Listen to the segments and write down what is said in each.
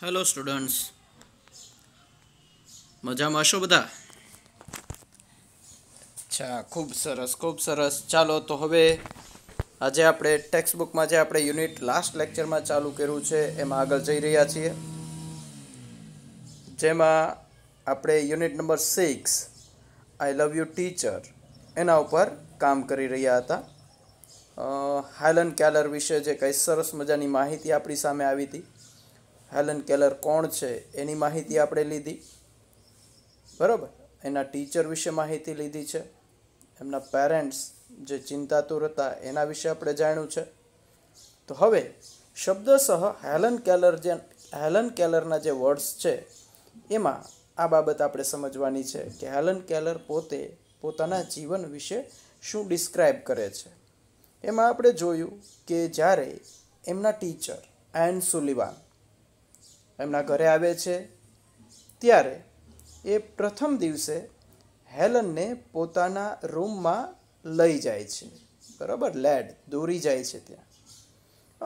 Hello students મજામાં છો બધા અચ્છા ખૂબ સરસ ખૂબ સરસ ચાલો તો હવે આજે આપણે ટેક્સ્ટ બુકમાં જે આપણે યુનિટ લાસ્ટ લેક્ચરમાં ચાલુ કર્યું છે એમાં આગળ જઈ રહ્યા છીએ જેમાં આપણે unit number six I love you teacher એના ઉપર કામ કરી રહ્યા હતા હાઇલન કેલર વિશે જે કંઈ સરસ મજાની માહિતી આપણી સામે આવી હતી હેલન કેલર કોણ છે એની માહિતી આપણે લીધી બરાબર એના ટીચર વિશે માહિતી લીધી છે એમના પેરેન્ટ્સ જે ચિંતાતુર હતા એના વિશે આપણે જાણ્યું છે તો હવે શબ્દસહ હેલન કેલર જે હેલન કેલરના જે વર્ડ્સ છે એમાં આ બાબત આપણે સમજવાની છે કે હેલન કેલર પોતે પોતાના જીવન વિશે શું ડિસ્ક્રાઇબ કરે છે એમાં આપણે જોયું કે જ્યારે એમના ટીચર એન સુલિવાન એમના ઘરે આવે છે ત્યારે એ પ્રથમ દિવસે હેલનને પોતાના રૂમમાં લઈ જાય છે બરાબર લેડ દોરી જાય છે ત્યાં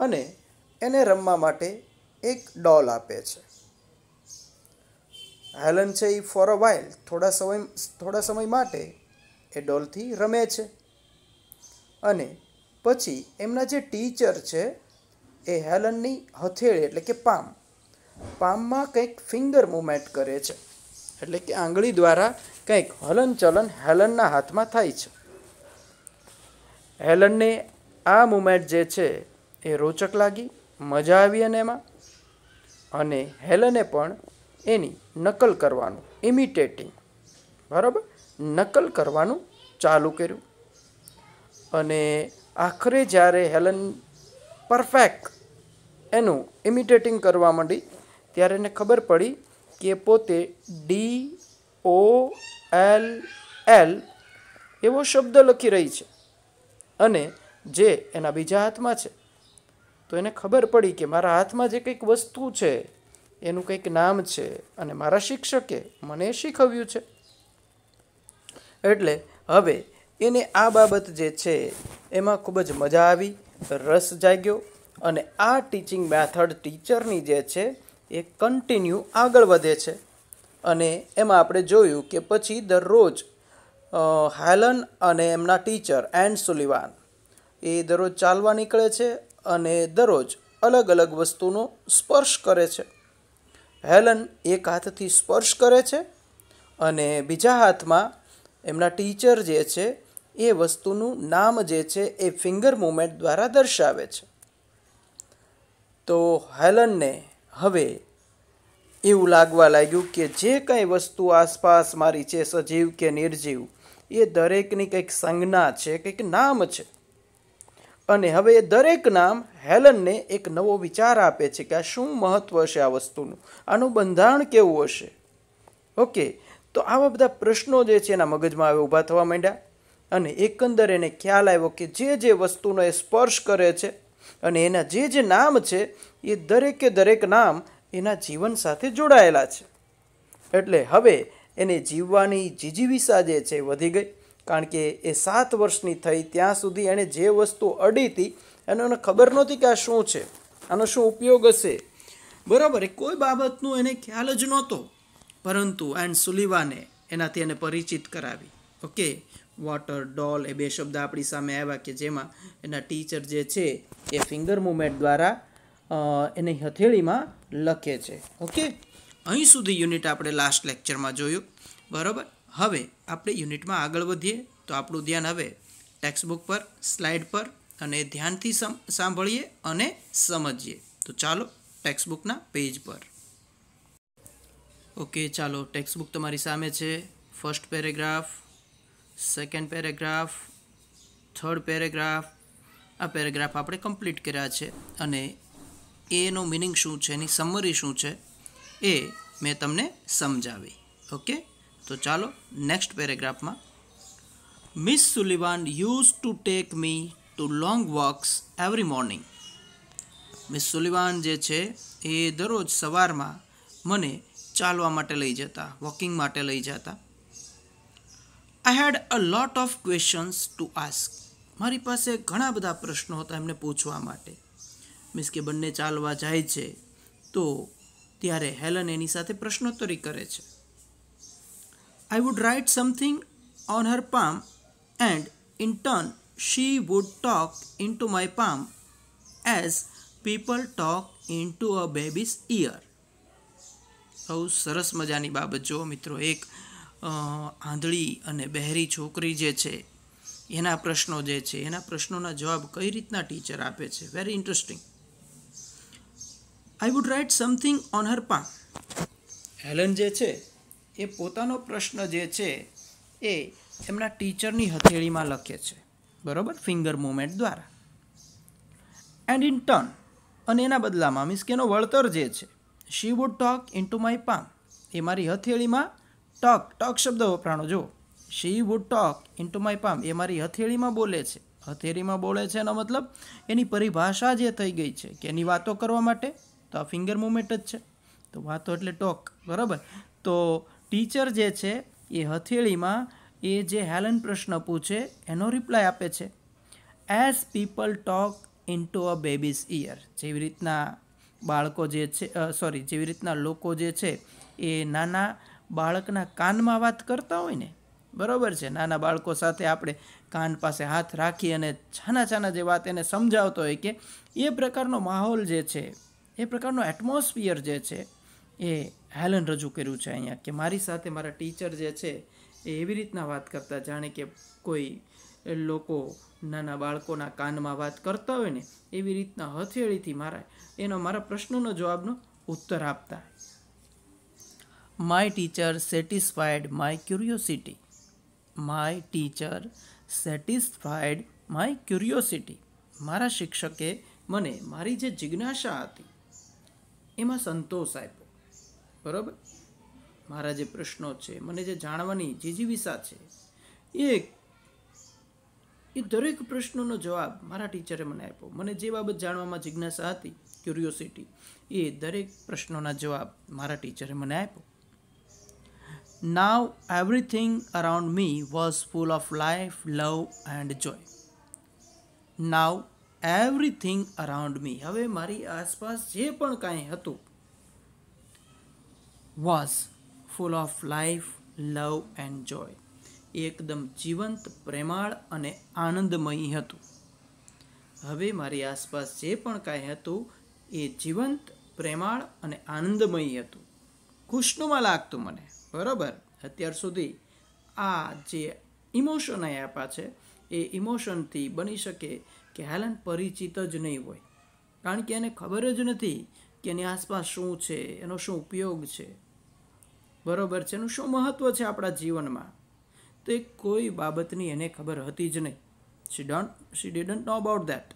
અને એને રમવા માટે એક ડોલ આપે છે હેલન છે એ ફોર અ વાઇલ થોડા સમય થોડા સમય માટે એ ડોલથી રમે છે અને પછી એમના જે ટીચર છે એ હેલનની હથેળી એટલે કે પામ પામમાં કંઈક ફિંગર મુવમેન્ટ કરે છે એટલે કે આંગળી દ્વારા કંઈક હલનચલન હેલનના હાથમાં થાય છે હેલનને આ મુમેન્ટ જે છે એ રોચક લાગી મજા આવી અને એમાં અને હેલને પણ એની નકલ કરવાનું ઇમિટેટિંગ બરાબર નકલ કરવાનું ચાલુ કર્યું અને આખરે જ્યારે હેલન પરફેક્ટ એનું ઇમિટેટિંગ કરવા માંડી ત્યારે એને ખબર પડી કે પોતે ડી ઓ એલ એલ એવો શબ્દ લખી રહી છે અને જે એના બીજા હાથમાં છે તો એને ખબર પડી કે મારા હાથમાં જે કંઈક વસ્તુ છે એનું કંઈક નામ છે અને મારા શિક્ષકે મને શીખવ્યું છે એટલે હવે એને આ બાબત જે છે એમાં ખૂબ જ મજા આવી રસ જાગ્યો અને આ ટીચિંગ મેથડ ટીચરની જે છે એ કન્ટિન્યુ આગળ વધે છે અને એમાં આપણે જોયું કે પછી દરરોજ હેલન અને એમના ટીચર એન્ડ સુલિવાન એ દરરોજ ચાલવા નીકળે છે અને દરરોજ અલગ અલગ વસ્તુનો સ્પર્શ કરે છે હેલન એક હાથથી સ્પર્શ કરે છે અને બીજા હાથમાં એમના ટીચર જે છે એ વસ્તુનું નામ જે છે એ ફિંગર મુમેન્ટ દ્વારા દર્શાવે છે તો હેલનને હવે એવું લાગવા લાગ્યું કે જે કાંઈ વસ્તુ આસપાસ મારી છે સજીવ કે નિર્જીવ એ દરેકની કંઈક સંજ્ઞા છે કંઈક નામ છે અને હવે એ દરેક નામ હેલનને એક નવો વિચાર આપે છે કે આ શું મહત્ત્વ હશે આ વસ્તુનું આનું બંધારણ કેવું હશે ઓકે તો આવા બધા પ્રશ્નો જે છે એના મગજમાં હવે ઊભા થવા માંડ્યા અને એકંદર એને ખ્યાલ આવ્યો કે જે જે વસ્તુનો એ સ્પર્શ કરે છે અને એના જે જે નામ છે એ દરેકે દરેક નામ એના જીવન સાથે જોડાયેલા છે એટલે હવે એને જીવવાની જીજીવિસા જે છે વધી ગઈ કારણ કે એ સાત વર્ષની થઈ ત્યાં સુધી એણે જે વસ્તુ અડી હતી એને એને ખબર નહોતી કે આ શું છે આનો શું ઉપયોગ હશે બરાબર એ કોઈ બાબતનો એને ખ્યાલ જ નહોતો પરંતુ એન્ડ સુલીવાને એનાથી એને પરિચિત કરાવી ઓકે વોટર ડોલ એ બે શબ્દ આપણી સામે આવ્યા કે જેમાં એના ટીચર જે છે એ ફિંગર મુમેન્ટ દ્વારા એની હથેળીમાં લખે છે ઓકે અહીં સુધી યુનિટ આપણે લાસ્ટ લેક્ચરમાં જોયું બરાબર હવે આપણે યુનિટમાં આગળ વધીએ તો આપણું ધ્યાન હવે ટેક્સ્ટબુક પર સ્લાઇડ પર અને ધ્યાનથી સાંભળીએ અને સમજીએ તો ચાલો ટેક્સ્ટબુકના પેજ પર ઓકે ચાલો ટેક્સ્ટબુક તમારી સામે છે first paragraph second paragraph third paragraph આ પેરેગ્રાફ આપણે કમ્પ્લીટ કર્યા છે અને એનો મિનિંગ શું છે એની સમરી શું છે એ મેં તમને સમજાવી ઓકે તો ચાલો નેક્સ્ટ પેરેગ્રાફમાં Miss Sullivan used to take me to long walks every morning Miss Sullivan જે છે એ દરરોજ સવારમાં મને ચાલવા માટે લઈ જતા વોકિંગ માટે લઈ જતા I had a lot of questions to ask મારી પાસે ઘણા બધા પ્રશ્નો હતા એમને પૂછવા માટે મીન્સ કે બંને ચાલવા જાય છે તો ત્યારે હેલન એની સાથે પ્રશ્નોત્તરી કરે છે I would write something on her palm and in turn she would talk into my palm as people talk into a baby's ear બહુ સરસ મજાની બાબત જો મિત્રો એક આંધળી અને બહેરી છોકરી જે છે એના પ્રશ્નો જે છે એના પ્રશ્નોના જવાબ કઈ રીતના ટીચર આપે છે very interesting I would write something on her પાક હેલન જે છે એ પોતાનો પ્રશ્ન જે છે એ એમના ટીચરની હથેળીમાં લખે છે બરાબર ફિંગર મુમેન્ટ દ્વારા એન્ડ ઇન ટર્ન અને એના બદલામાં મીન્સ કે એનો વળતર જે છે she would talk into my palm એ મારી હથેળીમાં ટોક ટોક શબ્દ વપરાણો જો she would talk into my palm એ મારી હથેળીમાં બોલે છે હથેળીમાં બોલે છે એનો મતલબ એની પરિભાષા જે થઈ ગઈ છે કે એની વાતો કરવા માટે તો આ ફિંગર મુમેન્ટ જ છે તો વાતો એટલે ટોક બરાબર તો ટીચર જે છે એ હથેળીમાં એ જે હેલન પ્રશ્ન પૂછે એનો રિપ્લાય આપે છે as people talk into a baby's ear જેવી રીતના બાળકો જે છે સોરી જેવી રીતના લોકો જે છે એ નાના બાળકના કાનમાં વાત કરતા હોય ને બરાબર છે નાના બાળકો સાથે આપણે કાન પાસે હાથ રાખી અને છાના છાના જે વાત એને સમજાવતો હોય કે એ પ્રકારનો માહોલ જે છે એ પ્રકારનો એટમોસ્ફિયર જે છે એ હેલન રજૂ કર્યું છે અહીંયા કે મારી સાથે મારા ટીચર જે છે એ એવી રીતના વાત કરતા જાણે કે કોઈ લોકો નાના બાળકોના કાનમાં વાત કરતા હોય ને એવી રીતના હથેળીથી મારા એનો મારા પ્રશ્નનો જવાબનો ઉત્તર આપતા my teacher satisfied my curiosity my teacher satisfied my curiosity મારા શિક્ષકે મને મારી જે જિજ્ઞાસા હતી એમાં સંતોષ આપ્યો બરાબર મારા જે પ્રશ્નો છે મને જે જાણવાની જીજીવિસા છે એ એ દરેક પ્રશ્નોનો જવાબ મારા ટીચરે મને આપ્યો મને જે બાબત જાણવામાં જિજ્ઞાસા હતી ક્યુરિયોસિટી એ દરેક પ્રશ્નોના જવાબ મારા ટીચરે મને આપ્યો now everything around me was full of life love and joy now everything around me હવે મારી આસપાસ જે પણ કાંઈ હતું was full of life love and joy એકદમ જીવંત પ્રેમાળ અને આનંદમય હતું હવે મારી આસપાસ જે પણ કાંઈ હતું એ જીવંત પ્રેમાળ અને આનંદમય હતું ખુશનુમાં લાગતું મને બરાબર અત્યાર સુધી આ જે ઇમોશન આપ્યા છે એ ઇમોશનથી બની શકે કે હેલન પરિચિત જ નહીં હોય કારણ કે એને ખબર જ નથી કે એની આસપાસ શું છે એનો શું ઉપયોગ છે બરોબર છે એનું શું મહત્ત્વ છે આપણા જીવનમાં તો એ કોઈ બાબતની એને ખબર હતી જ નહીં she don't she didn't know about that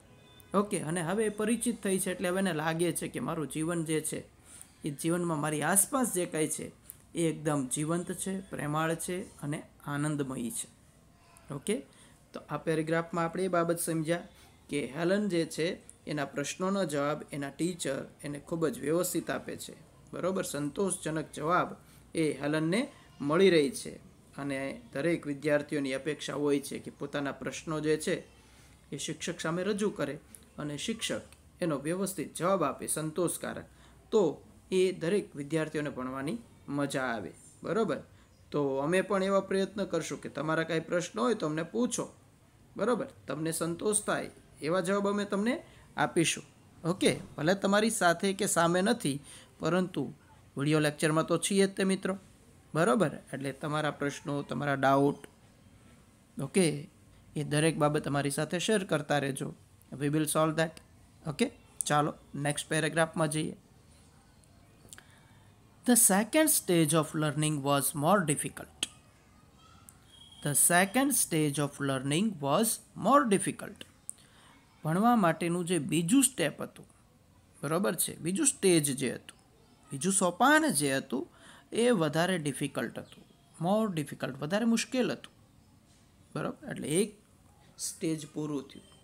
okay અને હવે એ પરિચિત થઈ છે એટલે હવે એને લાગે છે કે મારું જીવન જે છે એ જીવનમાં મારી આસપાસ જે કંઈ છે એ એકદમ જીવંત છે પ્રેમાળ છે અને આનંદમયી છે ઓકે તો આ પેરેગ્રાફમાં આપણે એ બાબત સમજ્યા કે હેલન જે છે એના પ્રશ્નોનો જવાબ એના ટીચર એને ખૂબ જ વ્યવસ્થિત આપે છે બરાબર સંતોષજનક જવાબ એ હેલનને મળી રહી છે અને દરેક વિદ્યાર્થીઓની અપેક્ષા હોય છે કે પોતાના પ્રશ્નો જે છે એ શિક્ષક સામે રજૂ કરે અને શિક્ષક એનો વ્યવસ્થિત જવાબ આપે સંતોષકારક તો એ દરેક વિદ્યાર્થીઓને ભણવાની મજા આવે બરાબર તો અમે પણ એવા પ્રયત્ન કરશું કે તમારા કાંઈ પ્રશ્ન હોય તો અમને પૂછો બરાબર તમને સંતોષ થાય એવા જવાબ અમે તમને આપીશું ઓકે ભલે તમારી સાથે કે સામે નથી પરંતુ વિડીયો લેક્ચરમાં તો છીએ જ તે મિત્રો બરાબર એટલે તમારા પ્રશ્નો તમારા ડાઉટ ઓકે એ દરેક બાબત તમારી સાથે શેર કરતા રહેજો we will solve that okay ચાલો નેક્સ્ટ પેરેગ્રાફમાં જઈએ the second stage of learning was more difficult the second stage of learning was more difficult ભણવા માટેનું જે બીજું સ્ટેપ હતું બરાબર છે બીજું સ્ટેજ જે હતું બીજું સોપાન જે હતું એ વધારે ડિફિકલ્ટ હતું મોર ડિફિકલ્ટ વધારે મુશ્કેલ હતું બરાબર એટલે એક સ્ટેજ પૂરું થયું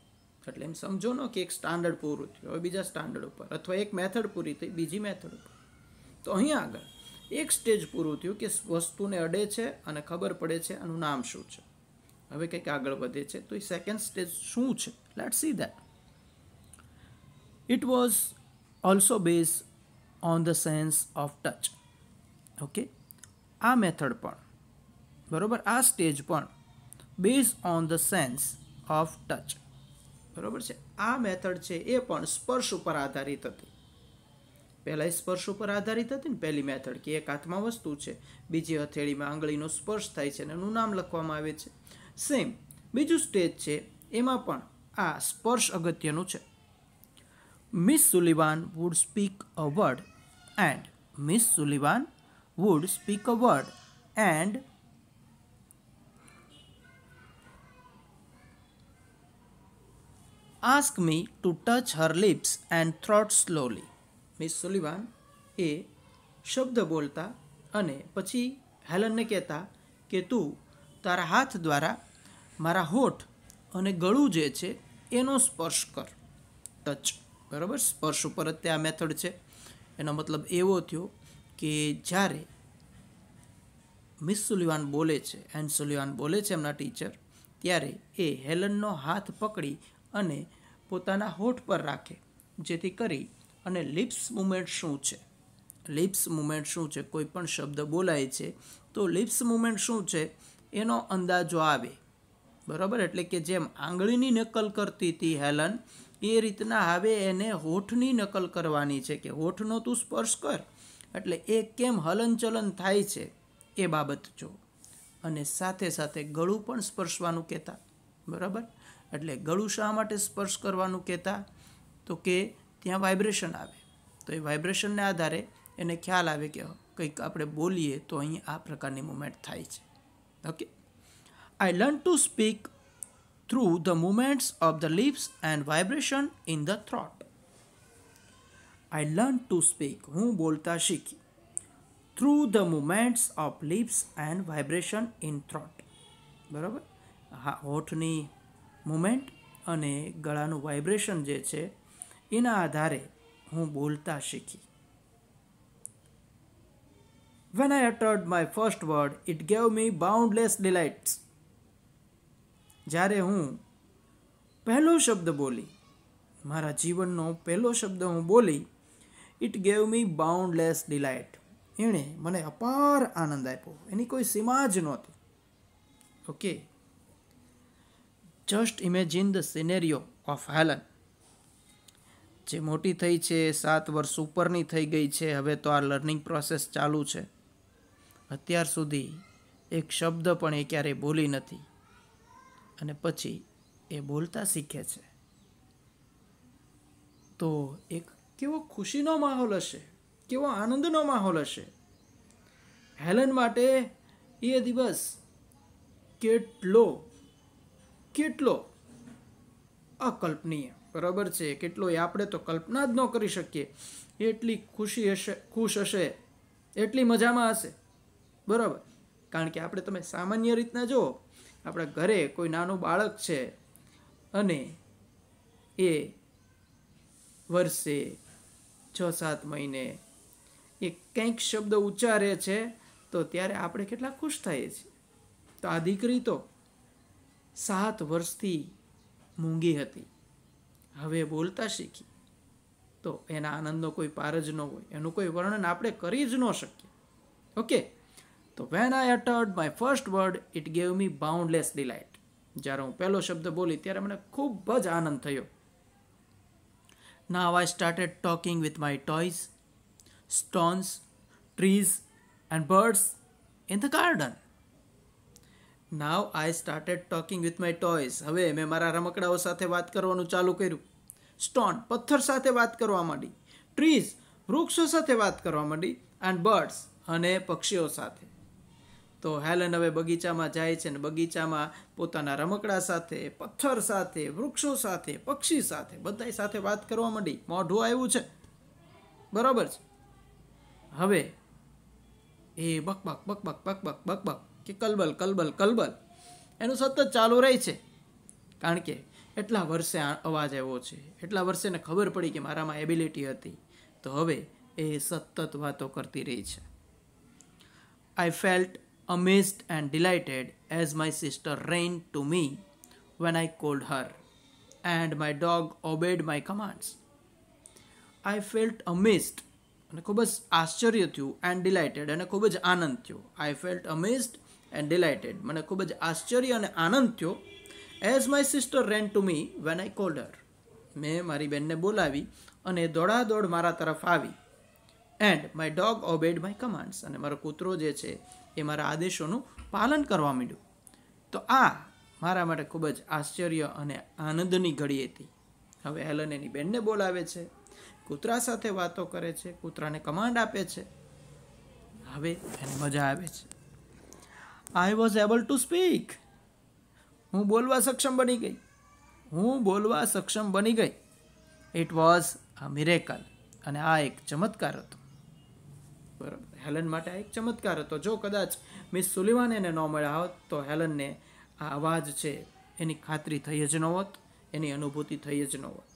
એટલે એમ સમજો નો કે એક સ્ટાન્ડર્ડ પૂરું થયું હવે બીજા સ્ટાન્ડર્ડ ઉપર અથવા એક મેથડ પૂરી થઈ બીજી મેથડ ઉપર તો અહીં આગળ એક સ્ટેજ પૂરું થયું કે વસ્તુને અડે છે અને ખબર પડે છે આનું નામ શું છે હવે કંઈક આગળ વધે છે તો એ સેકન્ડ સ્ટેજ શું છે let see that it was also base on the sense of touch okay આ મેથડ પણ બરાબર આ સ્ટેજ પણ base on the sense of touch બરાબર છે આ મેથડ છે એ પણ સ્પર્શ ઉપર આધારિત હતી પહેલાં સ્પર્શ ઉપર આધારિત હતી ને પહેલી મેથડ કે એક હાથમાં વસ્તુ છે બીજી હથેળીમાં આંગળીનો સ્પર્શ થાય છે અને એનું નામ લખવામાં આવે છે સેમ બીજું સ્ટેજ છે એમાં પણ આ સ્પર્શ અગત્યનું છે Miss Sullivan would speak a word and Miss Sullivan would speak a word and ask me to touch her lips and throat slowly Miss Sullivan એ શબ્દ બોલતા અને પછી હેલનને કહેતા કે તું તારા હાથ દ્વારા મારા હોઠ અને ગળું જે છે એનો સ્પર્શ કર ટચ બરાબર સ્પર્શ ઉપર જ તે આ મેથડ છે એનો મતલબ એવો થયો કે જ્યારે મિસ સુલિવાન બોલે છે એન્ડ સુલિવાન બોલે છે એમના ટીચર ત્યારે એ હેલનનો હાથ પકડી અને પોતાના હોઠ પર રાખે જેથી કરી અને લિપ્સ મુમેન્ટ શું છે લિપ્સ મુમેન્ટ શું છે કોઈ પણ શબ્દ બોલાય છે તો લિપ્સ મુમેન્ટ શું છે એનો અંદાજો આવે બરાબર એટલે કે જેમ આંગળીની નકલ કરતી હતી હેલન એ રીતના હવે એને હોઠની નકલ કરવાની છે કે હોઠનો તું સ્પર્શ કર એટલે એ કેમ હલનચલન થાય છે એ બાબત જો અને સાથે સાથે ગળું પણ સ્પર્શવાનું કહેતા બરાબર એટલે ગળું શા માટે સ્પર્શ કરવાનું કહેતા તો કે ત્યાં વાઇબ્રેશન આવે તો એ વાઇબ્રેશનને આધારે એને ખ્યાલ આવે કે કંઈક આપણે બોલીએ તો અહીં આ પ્રકારની મુમેન્ટ થાય છે okay i learned to speak through the movements of the lips and vibration in the throat i learned to speak હું બોલતા શીખી through the movements of lips and vibration in throat બરાબર હા હોઠની મુમેન્ટ અને ગળાનું vibration જે છે એના આધારે હું બોલતા શીખી When I uttered my first word, it gave me boundless delights. જ્યારે હું પહેલો શબ્દ બોલી મારા જીવનનો પહેલો શબ્દ હું બોલી it gave me boundless delight એણે મને અપાર આનંદ આપ્યો એની કોઈ સીમા જ નહોતી okay just imagine the scenario of Helen જે મોટી થઈ છે સાત વર્ષ ઉપરની થઈ ગઈ છે હવે તો આ લર્નિંગ પ્રોસેસ ચાલુ છે અત્યાર સુધી એક શબ્દ પણ એ ક્યારેય બોલી નથી અને પછી એ બોલતા શીખે છે તો એક કેવો ખુશીનો માહોલ હશે કેવો આનંદનો માહોલ હશે હેલન માટે એ દિવસ કેટલો કેટલો અકલ્પનીય બરાબર છે કેટલો એ આપણે તો કલ્પના જ ન કરી શકીએ એટલી ખુશી હશે ખુશ હશે એટલી મજામાં હશે બરાબર કારણ કે આપણે તમે સામાન્ય રીતના જુઓ આપણા ઘરે કોઈ નાનું બાળક છે અને એ વર્ષે છ સાત મહિને એ કંઈક શબ્દ ઉચ્ચારે છે તો ત્યારે આપણે કેટલા ખુશ થઈએ છીએ તો આ દીકરી તો સાત વર્ષથી મૂંગી હતી હવે બોલતા શીખી તો એના આનંદનો કોઈ પાર જ ન હોય એનું કોઈ વર્ણન આપણે કરી જ ન શકીએ ઓકે તો when I uttered my first word it gave me boundless delight જ્યારે હું પહેલો શબ્દ બોલી ત્યારે મને ખૂબ જ આનંદ થયો now I started talking with my toys stones trees and birds in the garden now I started talking with my toys હવે મેં મારા રમકડાઓ સાથે વાત કરવાનું ચાલુ કર્યું સ્ટોન પથ્થર સાથે વાત કરવા માંડી ટ્રીઝ વૃક્ષો સાથે વાત કરવા માંડી એન્ડ બર્ડ્સ અને પક્ષીઓ સાથે તો હેલન હવે બગીચામાં જાય છે ને બગીચામાં પોતાના રમકડા સાથે પથ્થર સાથે વૃક્ષો સાથે પક્ષી સાથે બધા સાથે વાત કરવા માંડી મોઢું આવ્યું છે બરાબર છે હવે એ બકબક બકબક બકબક બકબક કે કલબલ કલબલ કલબલ એનું સતત ચાલુ રહે છે કારણ કે એટલા વર્ષે અવાજ આવ્યો છે એટલા વર્ષે એને ખબર પડી કે મારામાં એબિલિટી હતી તો હવે એ સતત વાતો કરતી રહી છે I felt amazed and delighted as my sister ran to me when I called her and my dog obeyed my commands I felt amazed અને ખૂબ જ આશ્ચર્ય થયું એન્ડ ડિલાઇટેડ અને ખૂબ જ આનંદ થયો I felt amazed and delighted મને ખૂબ જ આશ્ચર્ય અને આનંદ થયો as my sister ran to me when I called her મેં મારી બેનને બોલાવી અને દોડાદોડ મારા તરફ આવી and my dog obeyed my commands અને મારો કૂતરો જે છે એ મારા આદેશોનું પાલન કરવા માંડ્યું તો આ મારા માટે ખૂબ જ આશ્ચર્ય અને આનંદની ઘડી હતી હવે હેલન એની બેનને બોલાવે છે કૂતરા સાથે વાતો કરે છે કૂતરાને કમાન્ડ આપે છે હવે એને મજા આવે છે I was able to speak હું બોલવા સક્ષમ બની ગઈ હું બોલવા સક્ષમ બની ગઈ ઇટ વોઝ અ મિરેકલ અને આ એક ચમત્કાર હતો બરાબર હેલન માટે આ એક ચમત્કાર હતો જો કદાચ મિસ સુલિવાન એને ન મળ્યા હોત તો હેલનને આ અવાજ છે એની ખાતરી થઈ જ ન હોત એની અનુભૂતિ થઈ જ ન હોત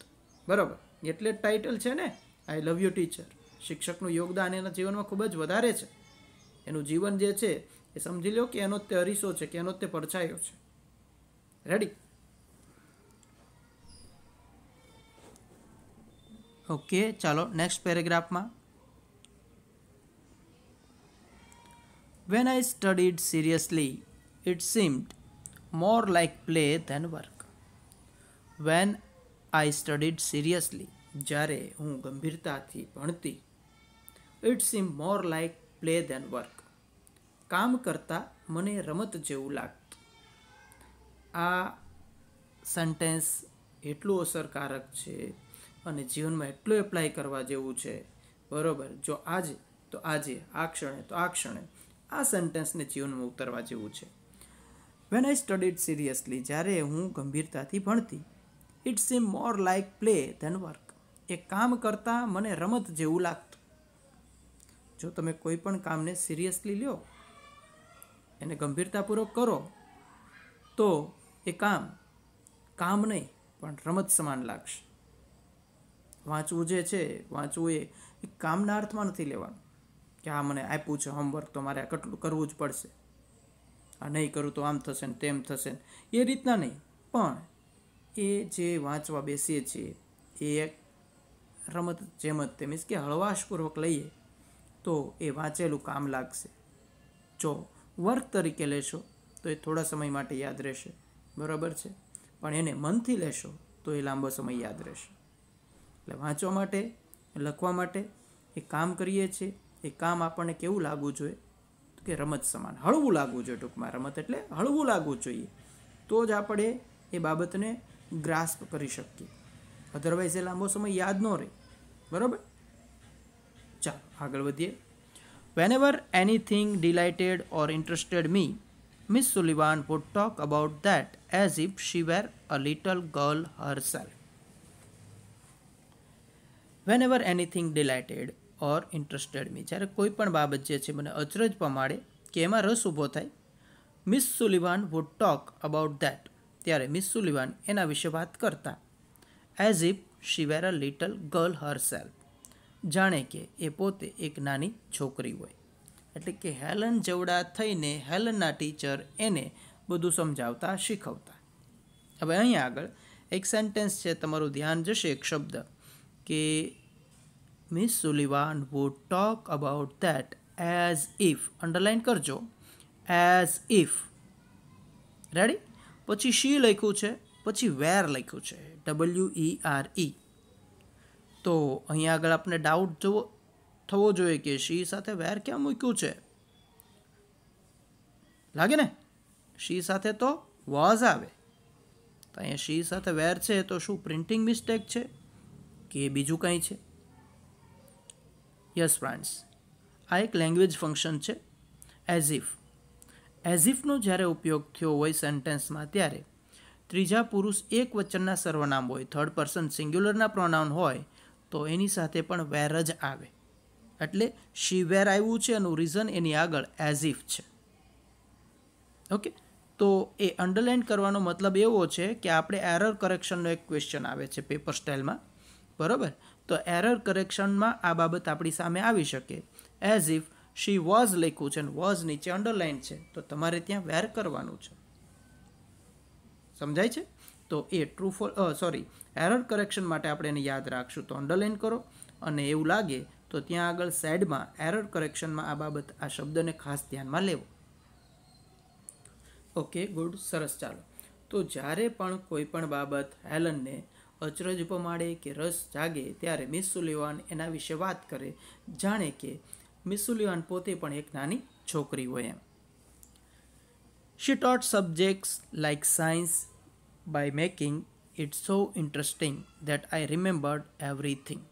બરાબર એટલે ટાઇટલ છે ને આઈ લવ યુ ટીચર શિક્ષકનું યોગદાન એના જીવનમાં ખૂબ જ વધારે છે એનું જીવન જે છે એ સમજી લો કે એનો તે અરીસો છે કે એનો તે પરછાયો છે રેડી ઓકે ચાલો નેક્સ્ટ પેરેગ્રાફમાં When I studied seriously, it seemed more like play than work. When I studied seriously, જ્યારે હું ગંભીરતાથી ભણતી it seem more like play than work કામ કરતાં મને રમત જેવું લાગતું આ સેન્ટેન્સ એટલું અસરકારક છે અને જીવનમાં એટલું એપ્લાય કરવા જેવું છે બરાબર જો આજે તો આજે આ ક્ષણે તો આ ક્ષણે આ સેન્ટેન્સને જીવનમાં ઉતરવા જેવું છે વેન આઈ સ્ટડીડ સિરિયસલી જ્યારે હું ગંભીરતાથી ભણતી it seem more like play than work એ કામ કરતાં મને રમત જેવું લાગતું જો તમે કોઈ પણ કામને સિરિયસલી લ્યો એને ગંભીરતાપૂર્વક કરો તો એ કામ કામ નહીં પણ રમત સમાન લાગશે વાંચવું જે છે વાંચવું એ કામના અર્થમાં નથી લેવાનું કે હા મને આપ્યું છે હોમવર્ક તો મારે કેટલું કરવું જ પડશે આ નહીં કરું તો આમ થશે ને તેમ થશે ને એ રીતના નહીં પણ એ જે વાંચવા બેસીએ છીએ એ એક રમત જેમત તે મીન્સ કે હળવાશપૂર્વક લઈએ તો એ વાંચેલું કામ લાગશે જો વર્ક તરીકે લેશો તો એ થોડા સમય માટે યાદ રહેશે બરાબર છે પણ એને મનથી લેશો તો એ લાંબો સમય યાદ રહેશે એટલે વાંચવા માટે લખવા માટે એ કામ કરીએ છીએ એ કામ આપણને કેવું લાગવું જોઈએ તો કે રમત સમાન હળવું લાગવું જોઈએ ટૂંકમાં રમત એટલે હળવું લાગવું જોઈએ તો જ આપણે એ બાબતને ગ્રાસ્પ કરી શકીએ અધરવાઇઝ એ લાંબો સમય યાદ ન રહે બરાબર ચાલો આગળ વધીએ whenever anything delighted or interested me miss sullivan would talk about that as if she were a little girl herself whenever anything delighted or interested me જ્યારે કોઈ પણ બાબત જે છે મને અચરજ પમાડે કે એમાં રસ ઊભો થાય Miss Sullivan would talk about that ત્યારે મિસ સુલિવાન એના વિશે વાત કરતા as if she were a little girl herself જાણે કે એ પોતે એક નાની છોકરી હોય એટલે કે હેલન જેવડા થઈને હેલનના ટીચર એને બધું સમજાવતા શીખવતા હવે અહીં આગળ એક સેન્ટેન્સ છે તમારું ધ્યાન જશે એક શબ્દ કે Miss Sullivan would talk about that as if underline કરજો એઝ ઇફ રેડી પછી શી લખ્યું છે પછી વેર લખ્યું છે ડબલ્યુ ઈ આર ઈ તો અહીંયા આગળ આપણે ડાઉટ જોવો થવો જોઈએ કે શી સાથે વેર ક્યાં મૂક્યું છે લાગે ને શી સાથે તો વોઝ આવે તો અહીંયા શી સાથે વેર છે તો શું પ્રિન્ટિંગ મિસ્ટેક છે કે બીજું કંઈ છે યસ ફ્રાન્સ આ એક લેંગ્વેજ ફંક્શન છે એઝ ઇફ એઝ ઇફનો જ્યારે ઉપયોગ થયો હોય સેન્ટેન્સમાં ત્યારે ત્રીજા પુરુષ એક વચનના સર્વનામ હોય થર્ડ પર્સન સિંગ્યુલરના પ્રોનાઉન હોય તો એની સાથે પણ વેર જ આવે એટલે શી વેર આવ્યું છે એનું રીઝન એની આગળ એઝ ઇફ છે ઓકે તો એ અંડરલાઇન કરવાનો મતલબ એવો છે કે આપણે એરર કરેક્શનનો એક ક્વેશ્ચન આવે છે પેપર સ્ટાઇલમાં બરાબર તો એરર કરેક્શનમાં આ બાબત આપણી સામે આવી શકે એઝ ઇફ શી વોઝ લખ્યું છે અને વોઝ નીચે અંડરલાઇન છે તો તમારે ત્યાં વેર કરવાનું છે સમજાય છે તો એ true fall sorry error correction માટે આપણે એને યાદ રાખશું તો અંડરલાઇન કરો અને એવું લાગે તો ત્યાં આગળ સાઇડમાં એરર કરેક્શનમાં આ બાબત આ શબ્દને ખાસ ધ્યાનમાં લેવો ઓકે ગુડ સરસ ચાલો તો જ્યારે પણ કોઈ પણ બાબત હેલનને અચરજ પમાડે કે રસ જાગે ત્યારે મિસ એના વિશે વાત કરે જાણે કે મિસ પોતે પણ એક નાની છોકરી હોય એમ she taught subjects like science by making it so interesting that I remembered everything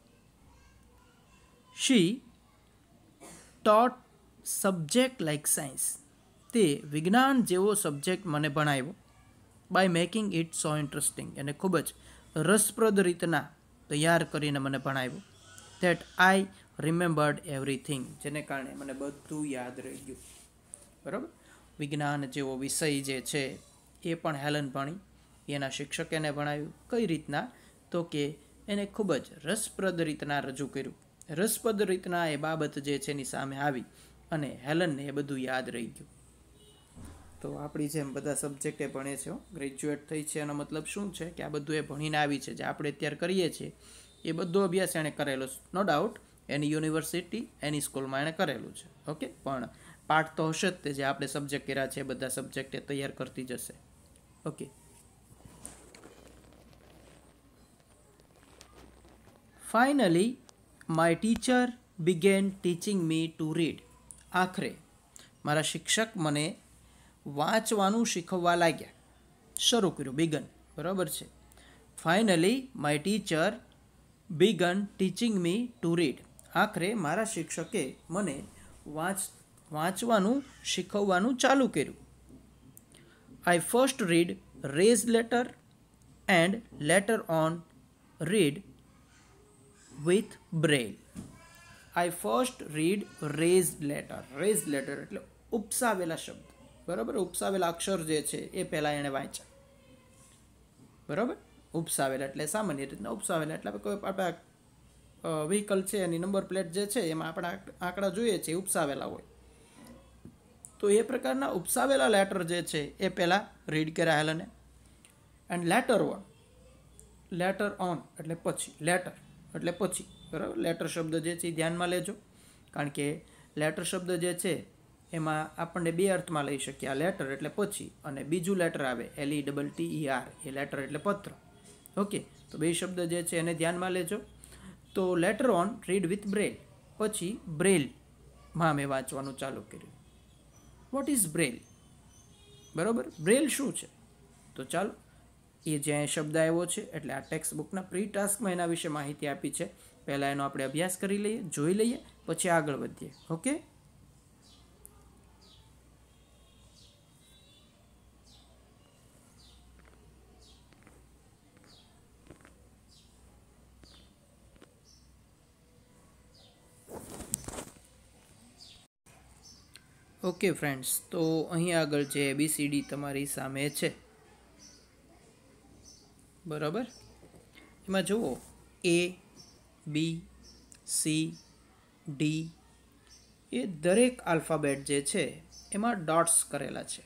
she taught subject like science તે વિજ્ઞાન જેવો સબ્જેક્ટ મને ભણાવ્યો by making it so interesting એને ખૂબ જ રસપ્રદ રીતના તૈયાર કરીને મને ભણાવ્યું ધેટ આઈ રિમેમ્બર્ડ એવરીથિંગ જેને કારણે મને બધું યાદ રહી ગયું બરાબર વિજ્ઞાન જેવો વિષય જે છે એ પણ હેલન ભણી એના શિક્ષકે એને ભણાવ્યું કઈ રીતના તો કે એને ખૂબ જ રસપ્રદ રીતના રજૂ કર્યું રસપ્રદ રીતના એ બાબત જે છે એની સામે આવી અને હેલનને એ બધું યાદ રહી ગયું તો આપણી જેમ બધા સબ્જેક્ટે ભણે છે ગ્રેજ્યુએટ થઈ છે એનો મતલબ શું છે કે આ બધું એ ભણીને આવી છે જે આપણે અત્યારે કરીએ છીએ એ બધો અભ્યાસ એણે કરેલો નો ડાઉટ એની યુનિવર્સિટી એની સ્કૂલમાં એણે કરેલું છે ઓકે પણ પાઠ તો હશે જ તે જે આપણે સબ્જેક્ટ કર્યા છે બધા સબ્જેક્ટે તૈયાર કરતી જશે okay finally my teacher began teaching me to read આખરે મારા શિક્ષક મને વાંચવાનું શીખવવા લાગ્યા શરૂ કર્યું બિગન બરાબર છે finally my teacher began teaching me to read આખરે મારા શિક્ષકે મને વાંચ વાંચવાનું શીખવવાનું ચાલુ કર્યું I first read raised letter and later on read with Braille I first read raised letter raised letter એટલે ઉપસાવેલા શબ્દ બરાબર ઉપસાવેલા અક્ષર જે છે એ પહેલાં એણે વાંચ્યા બરાબર ઉપસાવેલા એટલે સામાન્ય રીતના ઉપસાવેલા એટલે કોઈ આપણા વ્હીકલ છે એની નંબર પ્લેટ જે છે એમાં આપણા આંકડા જોઈએ છે ઉપસાવેલા હોય તો એ પ્રકારના ઉપસાવેલા લેટર જે છે એ પહેલાં રીડ કરાયેલા ને and later one later on એટલે પછી લેટર એટલે પછી બરાબર લેટર શબ્દ જે છે એ ધ્યાનમાં લેજો કારણ કે લેટર શબ્દ જે છે એમાં આપણને બે અર્થમાં લઈ શકીએ આ લેટર એટલે પછી અને બીજું લેટર આવે L E double T E R એ લેટર એટલે પત્ર ઓકે તો બે શબ્દ જે છે એને ધ્યાનમાં લેજો તો later on read with Braille પછી બ્રેલમાં મેં વાંચવાનું ચાલુ કર્યું વોટ ઇઝ બ્રેલ બરાબર બ્રેલ શું છે તો ચાલો એ જ્યાં શબ્દ આવ્યો છે એટલે આ ટેક્સ્ટ બુકના પ્રી ટાસ્કમાં એના વિશે માહિતી આપી છે પહેલાં એનો આપણે અભ્યાસ કરી લઈએ જોઈ લઈએ પછી આગળ વધીએ ઓકે ઓકે ફ્રેન્ડ્સ તો અહીં આગળ જે એબીસીડી તમારી સામે છે બરાબર એમાં જુઓ એ બી સી ડી એ દરેક આલ્ફાબેટ જે છે એમાં ડોટ્સ કરેલા છે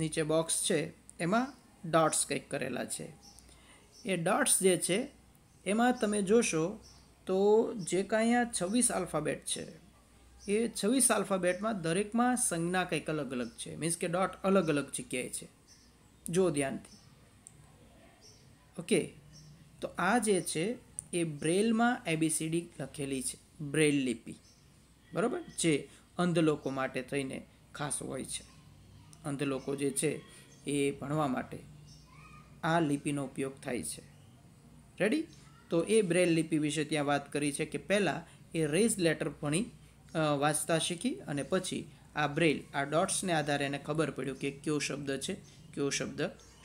નીચે બોક્સ છે એમાં ડોટ્સ કંઈક કરેલા છે એ ડોટ્સ જે છે એમાં તમે જોશો તો જે કાંઈ આ છવ્વીસ આલ્ફાબેટ છે એ છવ્વીસ આલ્ફાબેટમાં દરેકમાં સંજ્ઞા કંઈક અલગ અલગ છે મીન્સ કે ડોટ અલગ અલગ જગ્યાએ છે જો ધ્યાનથી ઓકે તો આ જે છે એ બ્રેલમાં એબીસીડી લખેલી છે બ્રેલ લિપિ બરાબર જે અંધ લોકો માટે થઈને ખાસ હોય છે અંધ લોકો જે છે એ ભણવા માટે આ લિપિનો ઉપયોગ થાય છે રેડી તો એ બ્રેલ લિપિ વિશે ત્યાં વાત કરી છે કે પહેલાં એ રેઝ લેટર ભણી વાંચતા શીખી અને પછી આ બ્રેલ આ ડોટ્સને આધારે એને ખબર પડ્યું કે કયો શબ્દ છે કયો શબ્દ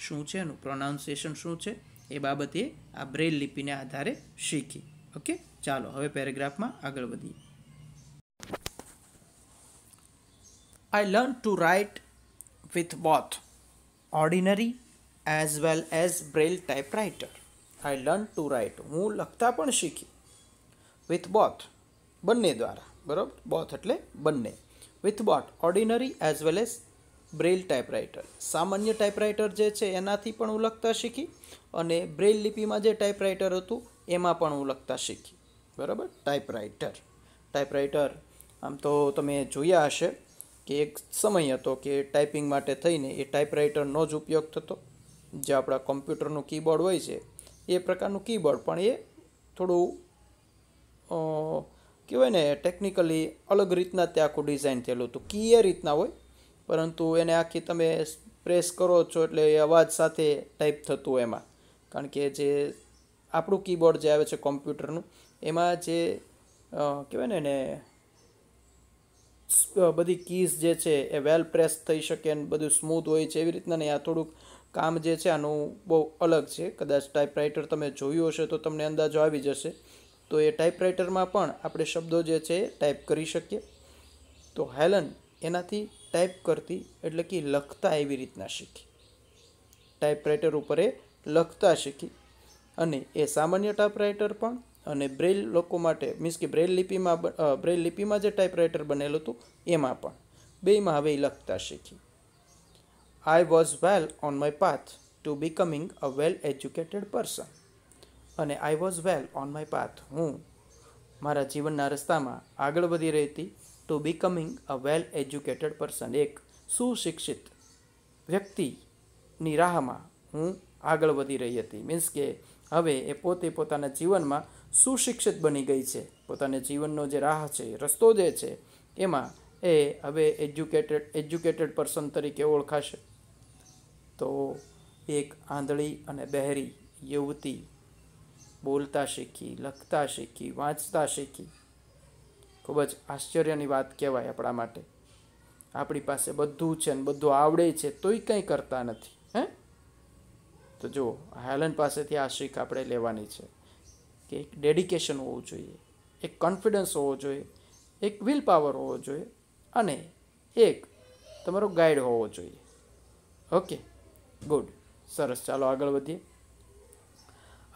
શું છે એનું પ્રોનાઉન્સિએશન શું છે એ બાબતે આ બ્રેલ લિપિને આધારે શીખી ઓકે ચાલો હવે પેરેગ્રાફમાં આગળ વધીએ I learn to write with both ordinary as well as Braille typewriter I learn to write હું લખતા પણ શીખી વિથ બોથ બંને દ્વારા બરાબર બોથ એટલે બંને with both ordinary as well as Braille typewriter સામાન્ય ટાઈપરાઇટર જે છે એનાથી પણ હું લખતા શીખી અને બ્રેલ લિપિમાં જે ટાઈપરાઇટર હતું એમાં પણ હું લખતા શીખી બરાબર ટાઈપરાઇટર ટાઈપરાઇટર આમ તો તમે જોયા હશે કે એક સમય હતો કે ટાઈપિંગ માટે થઈને એ ટાઈપરાઇટરનો જ ઉપયોગ થતો જે આપણા કોમ્પ્યુટરનું કીબોર્ડ હોય છે એ પ્રકારનું કીબોર્ડ પણ એ થોડું કહેવાય ને ટેકનિકલી અલગ રીતના તે આખું ડિઝાઇન થયેલું હતું કી એ રીતના હોય પરંતુ એને આખી તમે પ્રેસ કરો છો એટલે એ અવાજ સાથે ટાઈપ થતું એમાં કારણ કે જે આપણું કીબોર્ડ જે આવે છે કોમ્પ્યુટરનું એમાં જે કહેવાય ને એને બધી કીઝ જે છે એ વેલ પ્રેસ થઈ શકે અને બધું સ્મૂથ હોય છે એવી રીતના નહીં આ થોડુંક કામ જે છે આનું બહુ અલગ છે કદાચ ટાઈપરાઇટર તમે જોયું હશે તો તમને અંદાજો આવી જશે તો એ ટાઈપરાઇટરમાં પણ આપણે શબ્દો જે છે ટાઈપ કરી શકીએ તો હેલન એનાથી ટાઈપ કરતી એટલે કે લખતા એવી રીતના શીખી ટાઈપરાઇટર ઉપર એ લખતા શીખી અને એ સામાન્ય ટાઈપરાઇટર પણ અને બ્રેલ લોકો માટે મીન્સ કે બ્રેલ લિપિમાં બ્રેલ લિપિમાં જે ટાઈપરાઇટર બનેલું હતું એમાં પણ બેમાં હવે એ લખતા શીખી I was well on my path to becoming a well educated person અને I was well on my path હું મારા જીવનના રસ્તામાં આગળ વધી રહી હતી to becoming a well educated person એક સુશિક્ષિત વ્યક્તિની રાહમાં હું આગળ વધી રહી હતી મીન્સ કે હવે એ પોતે પોતાના જીવનમાં સુશિક્ષિત બની ગઈ છે પોતાના જીવનનો જે રાહ છે રસ્તો જે છે એમાં એ હવે એજ્યુકેટેડ એજ્યુકેટેડ પર્સન તરીકે ઓળખાશે તો એક આંધળી અને બહેરી યુવતી બોલતા શીખી લખતા શીખી વાંચતા શીખી ખૂબ જ આશ્ચર્યની વાત કહેવાય આપણા માટે આપણી પાસે બધું છે ને બધું આવડે છે તોય કંઈ કરતા નથી હે તો જુઓ હાયલન પાસેથી આ શીખ આપણે લેવાની છે કે એક ડેડિકેશન હોવું જોઈએ એક કોન્ફિડન્સ હોવો જોઈએ એક વિલ પાવર હોવો જોઈએ અને એક તમારો ગાઈડ હોવો જોઈએ ઓકે ગુડ સરસ ચાલો આગળ વધીએ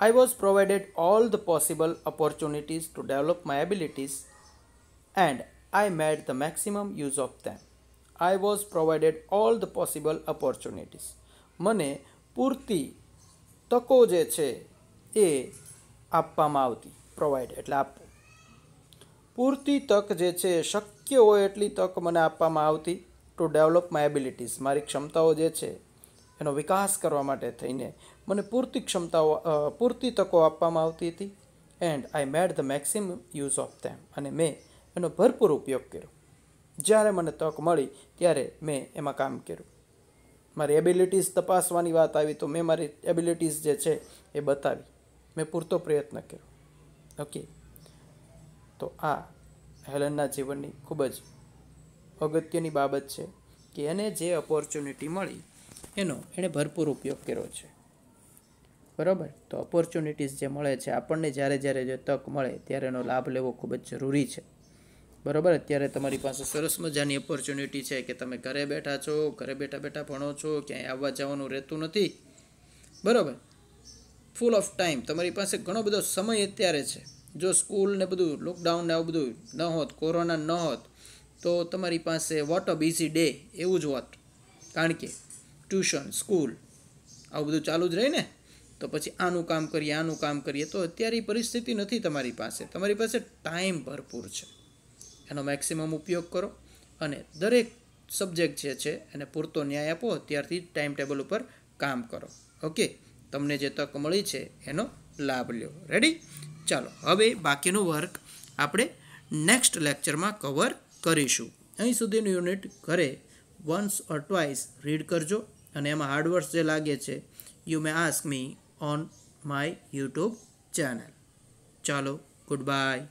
I was provided all the possible opportunities to develop my abilities and I made the maximum use of them. I was provided all the possible opportunities. મને પૂરતી તકો જે છે એ આપવામાં આવતી પ્રોવાઈડ એટલે આપવું પૂરતી તક જે છે શક્ય હોય એટલી તક મને આપવામાં આવતી ટુ ડેવલપ માય એબિલિટીઝ મારી ક્ષમતાઓ જે છે એનો વિકાસ કરવા માટે થઈને મને પૂરતી ક્ષમતાઓ પૂરતી તકો આપવામાં આવતી હતી and I made the maximum use of them અને મેં એનો ભરપૂર ઉપયોગ કર્યો જ્યારે મને તક મળી ત્યારે મેં એમાં કામ કર્યું મારી એબિલિટીઝ તપાસવાની વાત આવી તો મેં મારી એબિલિટીઝ જે છે એ બતાવી મેં પૂરતો પ્રયત્ન કર્યો ઓકે તો આ હેલનના જીવનની ખૂબ જ અગત્યની બાબત છે કે એને જે ઓપોર્ચ્યુનિટી મળી એનો એણે ભરપૂર ઉપયોગ કર્યો છે બરાબર તો ઓપોર્ચ્યુનિટીઝ જે મળે છે આપણને જ્યારે જ્યારે જે તક મળે ત્યારે એનો લાભ લેવો ખૂબ જ જરૂરી છે બરાબર અત્યારે તમારી પાસે સરસ મજાની ઓપોર્ચ્યુનિટી છે કે તમે ઘરે બેઠા છો ઘરે બેઠા બેઠા ભણો છો ક્યાંય આવવા જવાનું રહેતું નથી બરાબર ફૂલ ઓફ ટાઈમ તમારી પાસે ઘણો બધો સમય અત્યારે છે જો સ્કૂલ ને બધું લોકડાઉન ને આવું બધું ન હોત કોરોના ન હોત તો તમારી પાસે વોટ અ બીઝી ડે એવું જ હોત કારણ કે ટ્યુશન સ્કૂલ આવું બધું ચાલુ જ રહે ને તો પછી આનું કામ કરીએ આનું કામ કરીએ તો અત્યારે એ પરિસ્થિતિ નથી તમારી પાસે તમારી પાસે ટાઈમ ભરપૂર છે એનો મેક્સિમમ ઉપયોગ કરો અને દરેક સબ્જેક્ટ જે છે એને પૂરતો ન્યાય આપો ત્યારથી ટાઈમ ટેબલ ઉપર કામ કરો ઓકે તમને જે તક મળી છે એનો લાભ લ્યો રેડી ચાલો હવે બાકીનું વર્ક આપણે નેક્સ્ટ લેક્ચરમાં કવર કરીશું અહીં સુધીનું યુનિટ ઘરે વન્સ ઓર ટ્વાઇસ રીડ કરજો અને એમાં હાર્ડવર્ક્સ જે લાગે છે you may ask me on my YouTube channel. Chalo, goodbye.